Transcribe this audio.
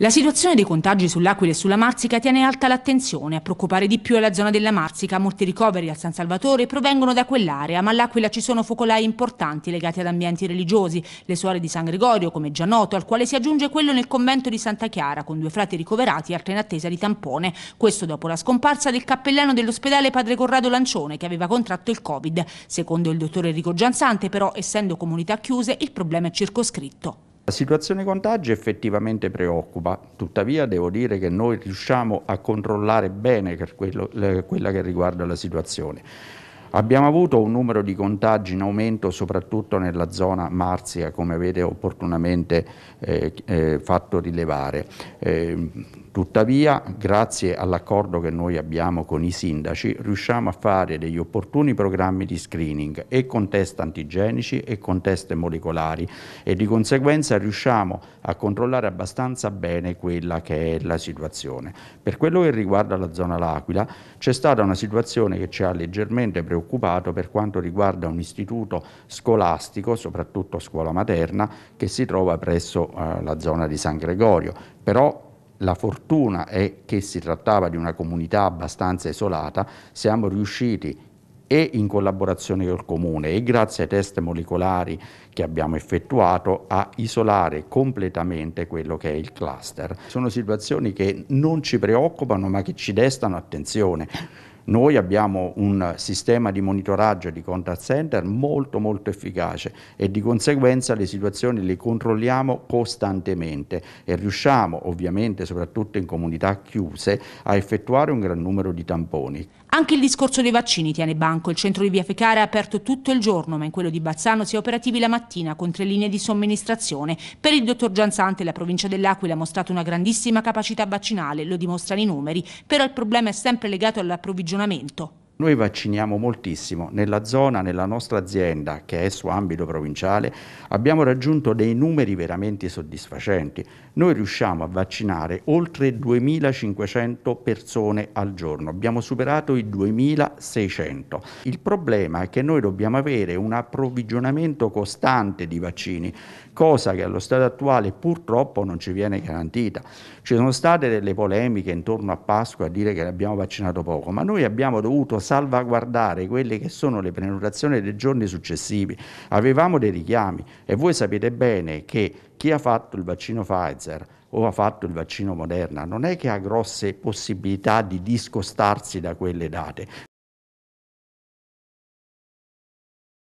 La situazione dei contagi sull'Aquila e sulla Marsica tiene alta l'attenzione. A preoccupare di più è la zona della Marsica. Molti ricoveri al San Salvatore provengono da quell'area, ma all'Aquila ci sono focolai importanti legati ad ambienti religiosi. Le suore di San Gregorio, come già noto, al quale si aggiunge quello nel convento di Santa Chiara, con due frati ricoverati e altre in attesa di tampone. Questo dopo la scomparsa del cappellano dell'ospedale padre Corrado Lancione, che aveva contratto il Covid. Secondo il dottore Enrico Gianzante, però, essendo comunità chiuse, il problema è circoscritto. La situazione contagi effettivamente preoccupa, tuttavia devo dire che noi riusciamo a controllare bene quello, eh, quella che riguarda la situazione. Abbiamo avuto un numero di contagi in aumento soprattutto nella zona marzica, come avete opportunamente eh, eh, fatto rilevare. Eh, tuttavia, grazie all'accordo che noi abbiamo con i sindaci, riusciamo a fare degli opportuni programmi di screening e con test antigenici e con test molecolari e di conseguenza riusciamo a controllare abbastanza bene quella che è la situazione. Per quello che riguarda la zona L'Aquila, c'è stata una situazione che ci ha leggermente preoccupato preoccupato per quanto riguarda un istituto scolastico, soprattutto scuola materna, che si trova presso eh, la zona di San Gregorio. Però la fortuna è che si trattava di una comunità abbastanza isolata, siamo riusciti e in collaborazione col comune e grazie ai test molecolari che abbiamo effettuato a isolare completamente quello che è il cluster. Sono situazioni che non ci preoccupano ma che ci destano attenzione. Noi abbiamo un sistema di monitoraggio di contact center molto molto efficace e di conseguenza le situazioni le controlliamo costantemente e riusciamo ovviamente soprattutto in comunità chiuse a effettuare un gran numero di tamponi. Anche il discorso dei vaccini tiene banco. Il centro di Via Fecara è aperto tutto il giorno, ma in quello di Bazzano si è operativi la mattina con tre linee di somministrazione. Per il dottor Gianzante la provincia dell'Aquila ha mostrato una grandissima capacità vaccinale, lo dimostrano i numeri, però il problema è sempre legato all'approvvigionamento. Noi vacciniamo moltissimo, nella zona, nella nostra azienda che è su ambito provinciale abbiamo raggiunto dei numeri veramente soddisfacenti. Noi riusciamo a vaccinare oltre 2.500 persone al giorno, abbiamo superato i 2.600. Il problema è che noi dobbiamo avere un approvvigionamento costante di vaccini, cosa che allo stato attuale purtroppo non ci viene garantita. Ci sono state delle polemiche intorno a Pasqua a dire che abbiamo vaccinato poco, ma noi abbiamo dovuto salvaguardare quelle che sono le prenotazioni dei giorni successivi. Avevamo dei richiami e voi sapete bene che chi ha fatto il vaccino Pfizer o ha fatto il vaccino Moderna non è che ha grosse possibilità di discostarsi da quelle date.